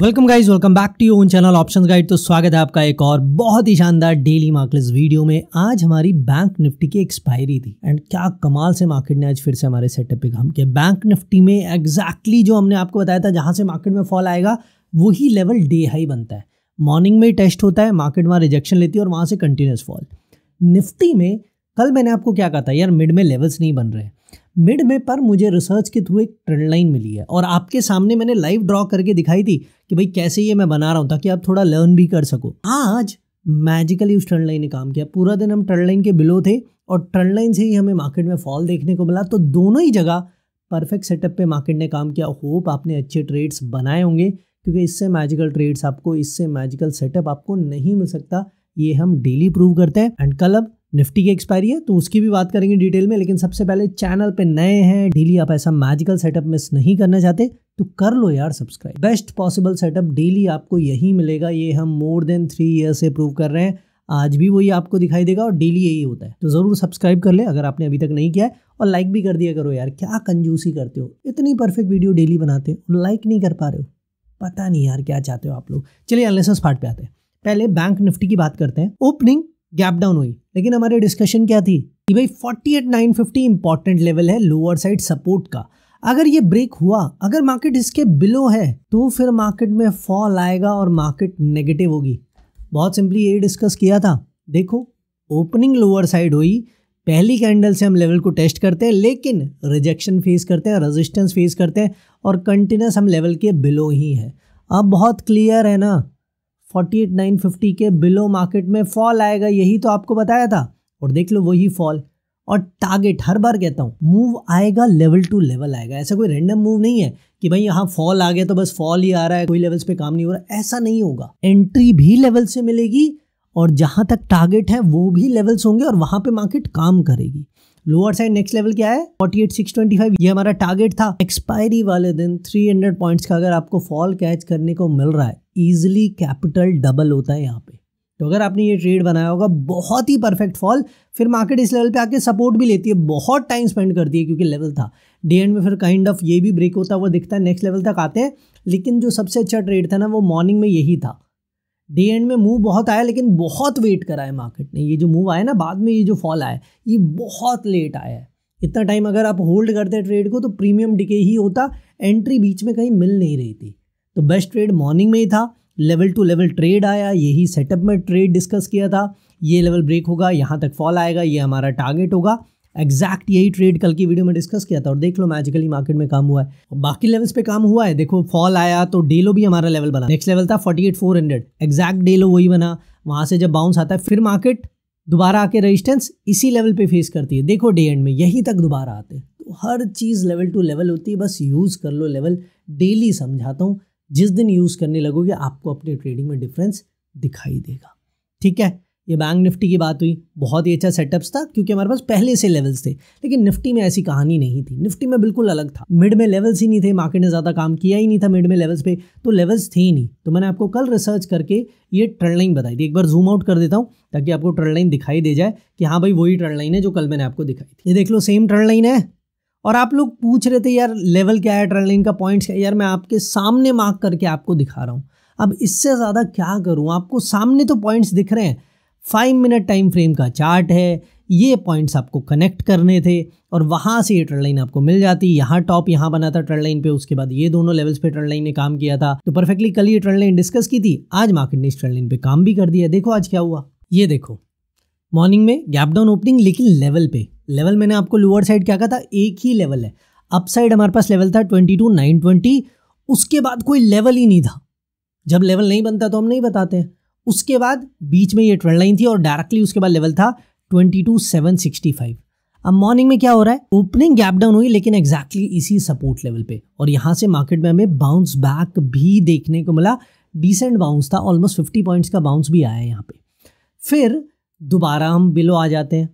welcome guys welcome back to you own channel option guide तो स्वागत है आपका एक और बहुत ही शानदार डेली मार्केट वीडियो में आज हमारी बैंक निफ्टी की एक्सपायरी थी एंड क्या कमाल से मार्केट ने आज फिर से हमारे सेटअप पे काम किया बैंक निफ्टी में एग्जैक्टली exactly जो हमने आपको बताया था जहाँ से मार्केट में फॉल आएगा वही लेवल डे हाई बनता है मॉर्निंग में टेस्ट होता है मार्केट वहाँ रिजेक्शन लेती है और वहाँ से कंटिन्यूस फॉल निफ्टी में कल मैंने आपको क्या कहा था यार मिड में लेवल्स नहीं बन रहे हैं मिड में पर मुझे रिसर्च के थ्रू एक ट्रेंड लाइन मिली है और आपके सामने मैंने लाइव ड्रॉ करके दिखाई थी कि भाई कैसे ये मैं बना रहा हूँ ताकि आप थोड़ा लर्न भी कर सको आज मैजिकली उस ट्रेंड लाइन ने काम किया पूरा दिन हम ट्रेंड लाइन के बिलो थे और ट्रेंड लाइन से ही हमें मार्केट में फॉल देखने को मिला तो दोनों ही जगह परफेक्ट सेटअप पे मार्केट ने काम किया होप आपने अच्छे ट्रेड्स बनाए होंगे क्योंकि इससे मैजिकल ट्रेड्स आपको इससे मैजिकल सेटअप आपको नहीं मिल सकता ये हम डेली प्रूव करते हैं एंड कल अब निफ्टी की एक्सपायरी है तो उसकी भी बात करेंगे डिटेल में लेकिन सबसे पहले चैनल पे नए हैं डेली आप ऐसा मैजिकल सेटअप मिस नहीं करना चाहते तो कर लो यार subscribe best possible setup daily आपको यही मिलेगा ये हम मोर देन थ्री ईयर से प्रूव कर रहे हैं आज भी वही आपको दिखाई देगा और डेली यही होता है तो ज़रूर सब्सक्राइब कर ले अगर आपने अभी तक नहीं किया है और लाइक भी कर दिया करो यार क्या कंजूसी करते हो इतनी परफेक्ट वीडियो डेली बनाते हो लाइक नहीं कर पा रहे हो पता नहीं यार क्या चाहते हो आप लोग चलिए एनालिसिस पार्ट पे आते हैं पहले बैंक निफ्टी की बात करते हैं ओपनिंग गैप डाउन हुई लेकिन हमारी डिस्कशन क्या थी कि भाई 48950 इंपॉर्टेंट लेवल है लोअर साइड सपोर्ट का अगर ये ब्रेक हुआ अगर मार्केट इसके बिलो है तो फिर मार्केट में फॉल आएगा और मार्केट नेगेटिव होगी बहुत सिंपली यही डिस्कस किया था देखो ओपनिंग लोअर साइड हुई पहली कैंडल से हम लेवल को टेस्ट करते हैं लेकिन रिजेक्शन फेस करते हैं रेजिस्टेंस फेस करते हैं और कंटिन्यूस हम लेवल के बिलो ही है अब बहुत क्लियर है ना फोर्टी एट नाइन फिफ्टी के बिलो मार्केट में फॉल आएगा यही तो आपको बताया था और देख लो वही फॉल और टारगेट हर बार कहता हूँ मूव आएगा लेवल टू लेवल आएगा ऐसा कोई रेंडम मूव नहीं है कि भाई यहाँ फॉल आ गया तो बस फॉल ही आ रहा है कोई लेवल्स पे काम नहीं हो रहा ऐसा नहीं होगा एंट्री भी लेवल से मिलेगी और जहाँ तक टारगेट है वो भी लेवल्स होंगे और वहाँ पे मार्केट काम करेगी लोअर साइड नेक्स्ट लेवल क्या है forty eight six twenty five ये हमारा टारगेट था एक्सपायरी वाले दिन थ्री हंड्रेड पॉइंट्स का अगर आपको फॉल कैच करने को मिल रहा है ईजिली कैपिटल डबल होता है यहाँ पे तो अगर आपने ये ट्रेड बनाया होगा बहुत ही परफेक्ट फॉल फिर मार्केट इस लेवल पे आके सपोर्ट भी लेती है बहुत टाइम स्पेंड करती है क्योंकि लेवल था डे एंड में फिर काइंड ऑफ ये भी ब्रेक होता हुआ दिखता है नेक्स्ट लेवल तक आते हैं लेकिन जो सबसे अच्छा ट्रेड था ना वो मॉर्निंग में यही था डे एंड में मूव बहुत आया लेकिन बहुत वेट करा है मार्केट ने ये जो मूव आया ना बाद में ये जो फॉल आया ये बहुत लेट आया है इतना टाइम अगर आप होल्ड करते ट्रेड को तो प्रीमियम डिके ही होता एंट्री बीच में कहीं मिल नहीं रही थी तो बेस्ट ट्रेड मॉर्निंग में ही था लेवल टू लेवल ट्रेड आया यही सेटअप में ट्रेड डिस्कस किया था ये लेवल ब्रेक होगा यहाँ तक फॉल आएगा ये हमारा टारगेट होगा एग्जैक्ट यही ट्रेड कल की वीडियो में डिस्कस किया था और देख लो मैजिकली मार्केट में काम हुआ है बाकी लेवल्स पे काम हुआ है देखो फॉल आया तो डेलो भी हमारा लेवल बना नेक्स्ट लेवल था forty eight four hundred exact डेलो वही बना वहाँ से जब बाउंस आता है फिर मार्केट दोबारा आके रजिस्टेंस इसी लेवल पर फेस करती है देखो डे एंड में यहीं तक दोबारा आते हैं तो हर चीज़ लेवल टू लेवल होती है बस यूज़ कर लो लेवल डेली समझाता हूँ जिस दिन यूज़ करने लगोगे आपको अपने ट्रेडिंग में डिफरेंस दिखाई देगा ठीक है ये बैंक निफ्टी की बात हुई बहुत ही अच्छा सेटअप्स था क्योंकि हमारे पास पहले से लेवल्स थे लेकिन निफ्टी में ऐसी कहानी नहीं थी निफ्टी में बिल्कुल अलग था मिड में लेवल्स ही नहीं थे मार्केट ने ज़्यादा काम किया ही नहीं था मिड में लेवल्स पे तो लेवल्स थे ही नहीं तो मैंने आपको कल रिसर्च करके ये ट्रेड लाइन बताई थी एक बार जूम आउट कर देता हूँ ताकि आपको ट्रेड लाइन दिखाई दे जाए कि हाँ भाई वही ट्रेड लाइन है जो कल मैंने आपको दिखाई थी ये देख लो सेम ट्रेंड लाइन है और आप लोग पूछ रहे थे यार लेवल क्या है ट्रेनलिन का पॉइंट्स है यार मैं आपके सामने मार्क करके आपको दिखा रहा हूँ अब इससे ज़्यादा क्या करूँ आपको सामने तो पॉइंट्स दिख रहे हैं फाइव मिनट टाइम फ्रेम का चार्ट है ये पॉइंट्स आपको कनेक्ट करने थे और वहाँ से ये ट्रेड लाइन आपको मिल जाती यहाँ टॉप यहाँ बना था ट्रेड लाइन पे उसके बाद ये दोनों लेवल्स पे ट्रेड लाइन ने काम किया था तो परफेक्टली कल ये ट्रेड लाइन डिस्कस की थी आज मार्केट ने इस ट्रेड लाइन पे काम भी कर दिया देखो आज क्या हुआ ये देखो मॉर्निंग में गैप डाउन ओपनिंग लेकिन लेवल पे लेवल मैंने आपको लोअर साइड क्या कहा था एक ही लेवल है अप साइड हमारे पास लेवल था ट्वेंटी टू नाइन ट्वेंटी उसके बाद कोई लेवल ही नहीं था जब लेवल नहीं बनता तो हम नहीं बताते हैं उसके बाद बीच में ये ट्रेंड लाइन थी और डायरेक्टली उसके बाद लेवल था twenty two seven sixty five अब मॉर्निंग में क्या हो रहा है ओपनिंग गैप डाउन हुई लेकिन एग्जैक्टली exactly इसी सपोर्ट लेवल पे और यहाँ से मार्केट में हमें बाउंस बैक भी देखने को मिला डिसेंट बाउंस था ऑलमोस्ट फिफ्टी पॉइंट्स का बाउंस भी आया यहाँ पे फिर दोबारा हम बिलो आ जाते हैं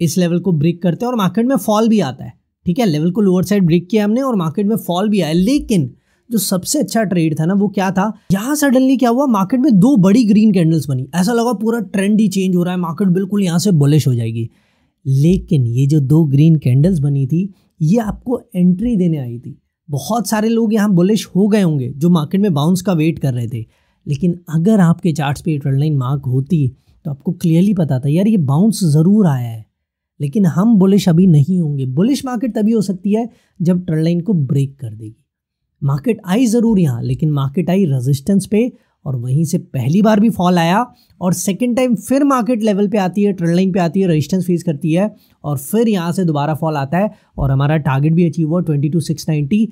इस लेवल को ब्रेक करते हैं और मार्केट में फॉल भी आता है ठीक है लेवल को लोअर साइड ब्रेक किया हमने और मार्केट में फॉल भी आया लेकिन जो सबसे अच्छा ट्रेड था ना वो क्या था यहाँ सडनली क्या हुआ मार्केट में दो बड़ी ग्रीन कैंडल्स बनी ऐसा लगा पूरा ट्रेंड ही चेंज हो रहा है मार्केट बिल्कुल यहाँ से बुलिश हो जाएगी लेकिन ये जो दो ग्रीन कैंडल्स बनी थी ये आपको एंट्री देने आई थी बहुत सारे लोग यहाँ बुलिश हो गए होंगे जो मार्केट में बाउंस का वेट कर रहे थे लेकिन अगर आपके चार्ट्स पे ट्रेंड लाइन मार्क होती तो आपको क्लियरली पता था यार ये बाउंस ज़रूर आया है लेकिन हम बुलिश अभी नहीं होंगे बुलिश मार्केट तभी हो सकती है जब ट्रेंड लाइन को ब्रेक कर देगी मार्केट आई ज़रूर यहाँ लेकिन मार्केट आई रेजिस्टेंस पे और वहीं से पहली बार भी फॉल आया और सेकेंड टाइम फिर मार्केट लेवल पे आती है ट्रेंड लाइन पे आती है रेजिस्टेंस फेस करती है और फिर यहाँ से दोबारा फॉल आता है और हमारा टारगेट भी अचीव हुआ ट्वेंटी टू सिक्स नाइन्टी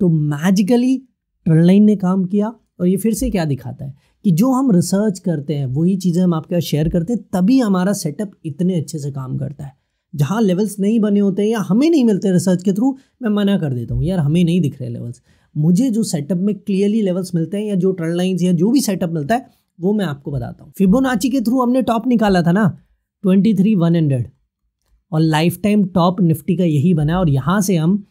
तो मैजिकली ट्रेंड लाइन ने काम किया और ये फिर से क्या दिखाता है कि जो हम रिसर्च करते हैं वही चीज़ें हम आपके साथ शेयर करते हैं तभी हमारा सेटअप इतने अच्छे से काम करता है जहाँ लेवल्स नहीं बने होते या हमें नहीं मिलते रिसर्च के थ्रू मैं मना कर देता हूँ यार हमें नहीं दिख रहे लेवल्स मुझे जो सेटअप में क्लियरली लेवल्स मिलते हैं या जो ट्रेंड लाइन्स या जो भी सेटअप मिलता है वो मैं आपको बताता हूँ फिबोनाची के थ्रू हमने टॉप निकाला था ना ट्वेंटी थ्री वन हंड्रेड और लाइफ टाइम टॉप निफ्टी का यही बना और यहाँ से हम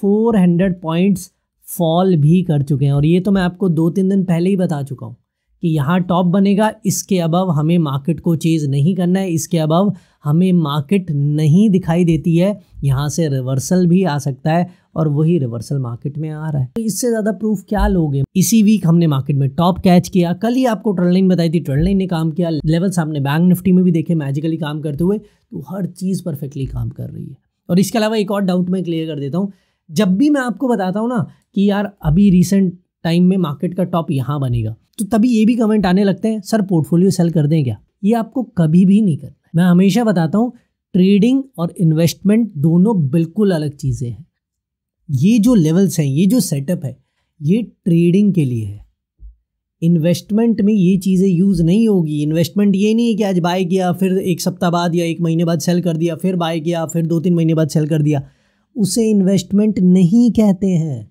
फोर हंड्रेड पॉइंट्स फॉल भी कर चुके हैं और ये तो मैं आपको दो तीन दिन पहले ही बता चुका हूँ कि यहाँ टॉप बनेगा इसके अबव हमें मार्केट को चेज़ नहीं करना है इसके अबव हमें मार्केट नहीं दिखाई देती है यहाँ से रिवर्सल भी आ सकता है और वही रिवर्सल मार्केट में आ रहा है तो इससे ज़्यादा प्रूफ क्या लोगे इसी वीक हमने मार्केट में टॉप कैच किया कल ही आपको ट्रेंड लाइन बताई थी ट्रेंड लाइन ने काम किया लेवल्स आपने बैंक निफ्टी में भी देखे मैजिकली काम करते हुए तो हर चीज़ परफेक्टली काम कर रही है और इसके अलावा एक और डाउट मैं क्लियर कर देता हूँ जब भी मैं आपको बताता हूँ ना कि यार अभी रिसेंट टाइम में मार्केट का टॉप यहाँ बनेगा तो तभी ये भी कमेंट आने लगते हैं सर पोर्टफोलियो सेल कर दें क्या ये आपको कभी भी नहीं करना मैं हमेशा बताता हूँ ट्रेडिंग और इन्वेस्टमेंट दोनों बिल्कुल अलग चीज़ें हैं ये जो लेवल्स हैं ये जो सेटअप है ये ट्रेडिंग के लिए है इन्वेस्टमेंट में ये चीज़ें यूज़ नहीं होगी इन्वेस्टमेंट ये नहीं है कि आज बाय किया फिर एक सप्ताह बाद या एक महीने बाद सेल कर दिया फिर बाय किया फिर दो तीन महीने बाद सेल कर दिया उसे इन्वेस्टमेंट नहीं कहते हैं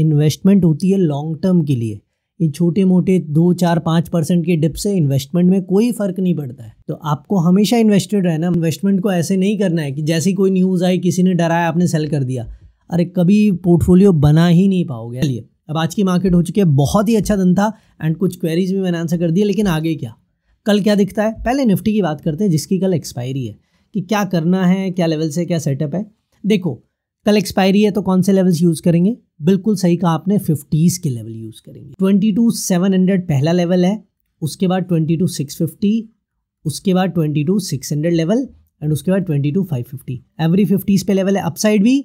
इन्वेस्टमेंट होती है लॉन्ग टर्म के लिए ये छोटे मोटे दो चार पाँच परसेंट के डिप से इन्वेस्टमेंट में कोई फर्क नहीं पड़ता है तो आपको हमेशा इन्वेस्टेड रहना इन्वेस्टमेंट को ऐसे नहीं करना है कि जैसी कोई न्यूज़ आई किसी ने डराया आपने सेल कर दिया अरे कभी पोर्टफोलियो बना ही नहीं पाओगे चलिए अब आज की मार्केट हो चुकी है बहुत ही अच्छा दिन था एंड कुछ क्वेरीज भी मैंने आंसर कर दिया लेकिन आगे क्या कल क्या दिखता है पहले निफ्टी की बात करते हैं जिसकी कल एक्सपायरी है कि क्या करना है क्या लेवल से क्या सेटअप है देखो कल एक्सपायरी है तो कौन से लेवल्स यूज़ करेंगे बिल्कुल सही कहा आपने फिफ्टीज़ के लेवल यूज़ करेंगे ट्वेंटी टू सेवन हंड्रेड पहला लेवल है उसके बाद ट्वेंटी टू सिक्स फिफ्टी उसके बाद twenty two six hundred level and उसके बाद twenty two five fifty every fifties पे लेवल है अपसाइड भी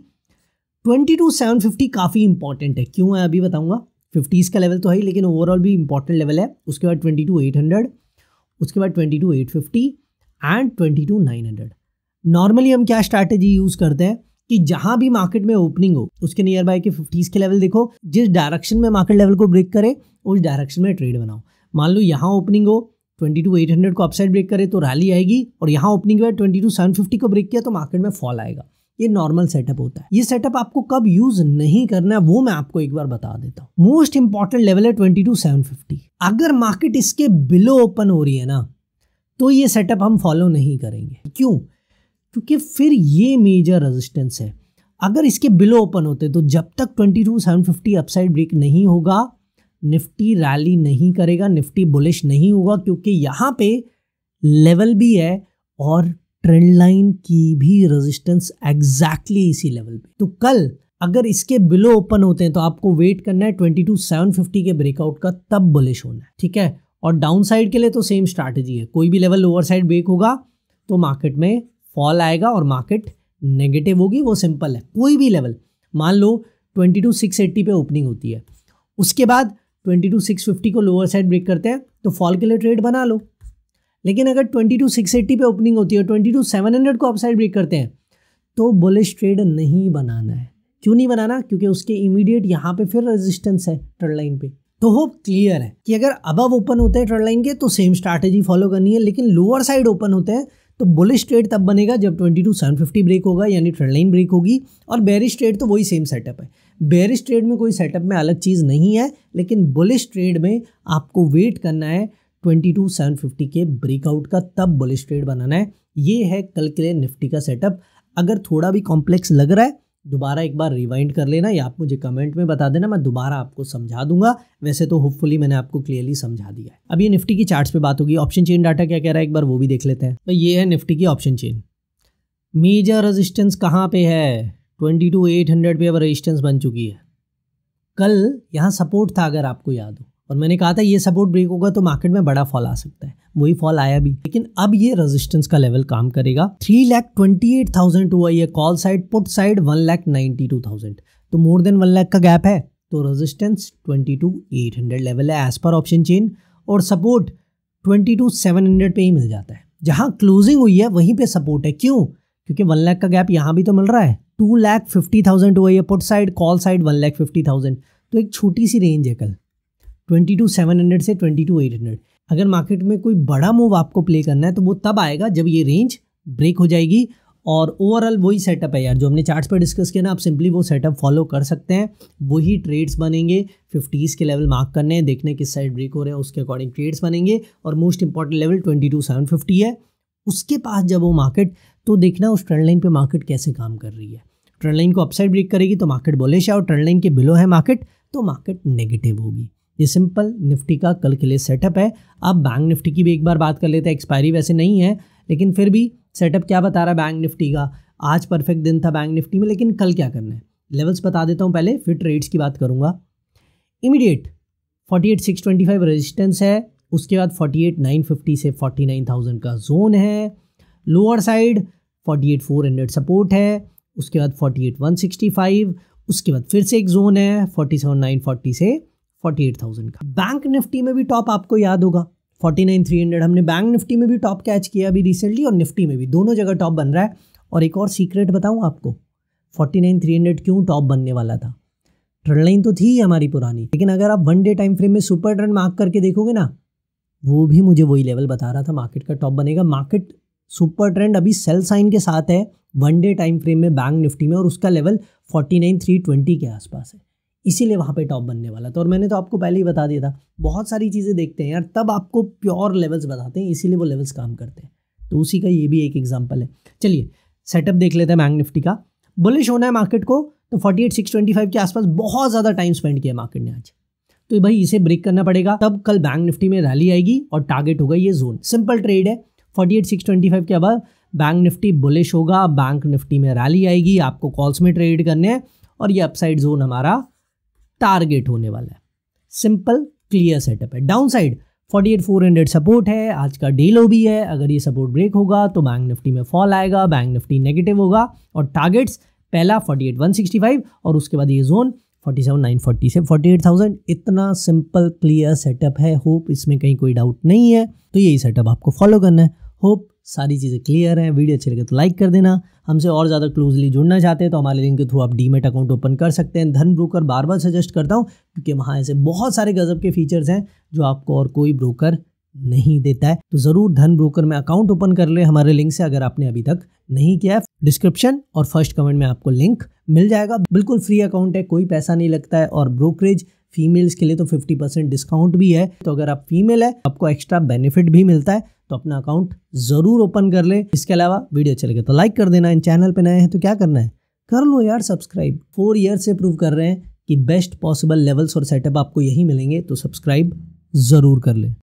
ट्वेंटी टू सेवन फिफ्टी काफ़ी इंपॉर्टेंट है क्यों है अभी बताऊँगा फिफ्टीज़ का लेवल तो है ही लेकिन ओवरऑल भी इंपॉर्टेंट लेवल है उसके बाद ट्वेंटी टू एट हंड्रेड उसके बाद twenty two eight fifty and twenty two nine hundred normally हम क्या स्ट्रैटेजी यूज़ करते हैं कि जहां भी मार्केट में ओपनिंग हो उसके नियर बाय के फिफ्टीज़ के लेवल देखो जिस डायरेक्शन में मार्केट लेवल को ब्रेक करे उस डायरेक्शन में ट्रेड बनाओ मान लो यहाँ ओपनिंग हो ट्वेंटी टू एट हंड्रेड को अपसाइड ब्रेक करे तो रैली आएगी और यहाँ ओपनिंग हुआ ट्वेंटी टू सेवन फिफ्टी को ब्रेक किया तो मार्केट में फॉल आएगा ये नॉर्मल सेटअप होता है ये सेटअप आपको कब यूज नहीं करना है वो मैं आपको एक बार बता देता हूँ मोस्ट इंपॉर्टेंट लेवल है ट्वेंटी टू सेवन फिफ्टी अगर मार्केट इसके बिलो ओपन हो रही है ना तो ये सेटअप हम फॉलो नहीं करेंगे क्यों क्योंकि फिर ये मेजर रेजिस्टेंस है अगर इसके बिलो ओपन होते तो जब तक twenty two seven fifty upside break नहीं होगा निफ्टी रैली नहीं करेगा निफ्टी बुलिश नहीं होगा क्योंकि यहाँ पे लेवल भी है और ट्रेंड लाइन की भी रेजिस्टेंस एग्जैक्टली इसी लेवल पे तो कल अगर इसके बिलो ओपन होते हैं तो आपको वेट करना है ट्वेंटी टू सेवन फिफ्टी के ब्रेकआउट का तब बुलिश होना है ठीक है और डाउन साइड के लिए तो सेम स्ट्रैटेजी है कोई भी लेवल ओवर साइड ब्रेक होगा तो मार्केट में फॉल आएगा और मार्केट नेगेटिव होगी वो सिंपल है कोई भी लेवल मान लो ट्वेंटी टू सिक्स एट्टी पे ओपनिंग होती है उसके बाद ट्वेंटी टू सिक्स फिफ्टी को लोअर साइड ब्रेक करते हैं तो फॉल के लिए ट्रेड बना लो लेकिन अगर ट्वेंटी टू सिक्स एट्टी पे ओपनिंग होती है ट्वेंटी टू सेवन हंड्रेड को अपसाइड ब्रेक करते हैं तो बुलिश ट्रेड नहीं बनाना है क्यों नहीं बनाना क्योंकि उसके इमीडिएट यहाँ पे फिर रेजिस्टेंस है ट्रेड लाइन पे तो होप क्लियर है कि अगर अबव ओपन होते हैं ट्रेड लाइन के तो सेम स्ट्रैटेजी फॉलो करनी है लेकिन लोअर साइड ओपन होते हैं तो बुलिश ट्रेड तब बनेगा जब twenty two seven fifty break होगा यानी ट्रेड लाइन ब्रेक होगी और बेरिश ट्रेड तो वही सेम सेटअप है बेरिश ट्रेड में कोई सेटअप में अलग चीज़ नहीं है लेकिन बुलिश ट्रेड में आपको वेट करना है ट्वेंटी टू सेवन फिफ्टी के ब्रेकआउट का तब बुलिश ट्रेड बनाना है ये है कल के लिए निफ्टी का सेटअप अगर थोड़ा भी कॉम्प्लेक्स लग रहा है दोबारा एक बार रिवाइंड कर लेना या आप मुझे कमेंट में बता देना मैं दोबारा आपको समझा दूंगा वैसे तो होपफुली मैंने आपको क्लियरली समझा दिया है अब ये निफ्टी की चार्ट्स पे बात होगी ऑप्शन चेन डाटा क्या कह रहा है एक बार वो भी देख लेते हैं भाई तो ये है निफ्टी की ऑप्शन चेन मेजर रजिस्टेंस कहाँ पे है ट्वेंटी टू एट हंड्रेड पे अब रजिस्टेंस बन चुकी है कल यहाँ सपोर्ट था अगर आपको याद हो और मैंने कहा था ये सपोर्ट ब्रेक होगा तो मार्केट में बड़ा फॉल आ सकता है वही फॉल आया भी लेकिन अब ये रेजिस्टेंस का लेवल काम करेगा three lakh twenty eight thousand हुआ ये call side put side one lakh ninety two thousand तो मोर देन वन लैख का गैप है तो resistance twenty two eight hundred level है एज पर ऑप्शन चेन और support twenty two seven hundred पर ही मिल जाता है जहाँ क्लोजिंग हुई है वहीं पर सपोर्ट है क्यों क्योंकि वन लैख का गैप यहाँ भी तो मिल रहा है टू लैख फिफ्टी थाउजेंड हुआ ये put side call side one lakh fifty thousand तो एक छोटी सी रेंज है कल ट्वेंटी टू सेवन हंड्रेड से ट्वेंटी टू एट हंड्रेड अगर मार्केट में कोई बड़ा मूव आपको प्ले करना है तो वो तब आएगा जब ये रेंज ब्रेक हो जाएगी और ओवरऑल वही सेटअप है यार जो हमने चार्ट्स पर डिस्कस किया ना आप सिंपली वो सेटअप फॉलो कर सकते हैं वही ट्रेड्स बनेंगे फिफ्टीज़ के लेवल मार्क करने हैं देखने किस साइड ब्रेक हो रहे हैं उसके अकॉर्डिंग ट्रेड्स बनेंगे और most important level twenty two seven fifty है उसके पास जब वो मार्केट तो देखना उस ट्रेंड लाइन पर मार्केट कैसे काम कर रही है ट्रेंड लाइन को अपसाइड ब्रेक करेगी तो मार्केट बोलेश है और ट्रेंड लाइन के बिलो है मार्केट तो मार्केट नेगेटिव होगी ये सिंपल निफ्टी का कल के लिए सेटअप है अब बैंक निफ्टी की भी एक बार बात कर लेते हैं एक्सपायरी वैसे नहीं है लेकिन फिर भी सेटअप क्या बता रहा है बैंक निफ्टी का आज परफेक्ट दिन था बैंक निफ्टी में लेकिन कल क्या करना है लेवल्स बता देता हूँ पहले फिर ट्रेड्स की बात करूँगा immediate forty eight six twenty five resistance है उसके बाद फोर्टी एट नाइन फिफ्टी से फोर्टी नाइन थाउजेंड का जोन है lower side forty eight four hundred support है उसके बाद forty eight one sixty five उसके बाद फिर से एक जोन है फोर्टी सेवन नाइन फोर्टी से फोर्टी एट थाउजेंड का बैंक निफ्टी में भी टॉप आपको याद होगा फोर्टी नाइन थ्री हंड्रेड हमने बैंक निफ्टी में भी टॉप कैच किया अभी रिसेंटली और निफ्टी में भी दोनों जगह टॉप बन रहा है और एक और सीक्रेट बताऊँ आपको फोर्टी नाइन थ्री हंड्रेड क्यों टॉप बनने वाला था ट्रेंड लाइन तो थी हमारी पुरानी लेकिन अगर आप वन डे टाइम फ्रेम में सुपर ट्रेंड मार्क करके देखोगे ना वो भी मुझे वही लेवल बता रहा था मार्केट का टॉप बनेगा मार्केट सुपर ट्रेंड अभी सेल साइन के साथ है वन डे टाइम फ्रेम में बैंक निफ्टी में और उसका level forty nine three twenty के आसपास है इसीलिए वहाँ पे टॉप बनने वाला था और मैंने तो आपको पहले ही बता दिया था बहुत सारी चीज़ें देखते हैं यार तब आपको प्योर लेवल्स बताते हैं इसीलिए वो लेवल्स काम करते हैं तो उसी का ये भी एक एग्जाम्पल है चलिए सेटअप देख लेते हैं बैंक निफ्टी का बुलिश होना है मार्केट को तो forty eight six twenty five के आसपास बहुत ज़्यादा टाइम स्पेंड किया मार्केट ने आज तो भाई इसे ब्रेक करना पड़ेगा तब कल बैंक निफ्टी में रैली आएगी और टारगेट होगा ये जोन सिंपल ट्रेड है forty eight six twenty five के अब बैंक निफ्टी बुलिश होगा बैंक निफ्टी में रैली आएगी आपको कॉल्स में ट्रेड करने हैं और ये अपसाइड जोन हमारा टारगेट होने वाला है सिंपल क्लियर सेटअप है down side forty eight four hundred support है आज का डेलो भी है अगर ये सपोर्ट ब्रेक होगा तो बैंक निफ्टी में फॉल आएगा बैंक निफ्टी नेगेटिव होगा और टारगेट्स पहला forty eight one sixty five और उसके बाद ये zone forty seven nine forty से फोर्टी एट थाउजेंड इतना सिंपल क्लियर सेटअप है होप इसमें कहीं कोई डाउट नहीं है तो यही सेटअप आपको फॉलो करना है होप सारी चीज़ें क्लियर हैं वीडियो अच्छी लगे तो लाइक कर देना हमसे और ज़्यादा क्लोजली जुड़ना चाहते हैं तो हमारे लिंक के थ्रू आप डीमेट अकाउंट ओपन कर सकते हैं धन ब्रोकर बार बार सजेस्ट करता हूँ क्योंकि वहाँ ऐसे बहुत सारे गज़ब के फीचर्स हैं जो आपको और कोई ब्रोकर नहीं देता है तो ज़रूर धन ब्रोकर में अकाउंट ओपन कर ले हमारे लिंक से अगर आपने अभी तक नहीं किया है डिस्क्रिप्शन और फर्स्ट कमेंट में आपको लिंक मिल जाएगा बिल्कुल फ्री अकाउंट है कोई पैसा नहीं लगता है और ब्रोकरेज फीमेल्स के लिए तो 50 परसेंट डिस्काउंट भी है तो अगर आप फीमेल है आपको एक्स्ट्रा बेनिफिट भी मिलता है तो अपना अकाउंट ज़रूर ओपन कर ले इसके अलावा वीडियो चल गए तो लाइक कर देना इन चैनल पर नए हैं तो क्या करना है कर लो यार सब्सक्राइब फोर ईयर से प्रूव कर रहे हैं कि बेस्ट पॉसिबल लेवल्स और सेटअप आपको यही मिलेंगे तो सब्सक्राइब ज़रूर कर लें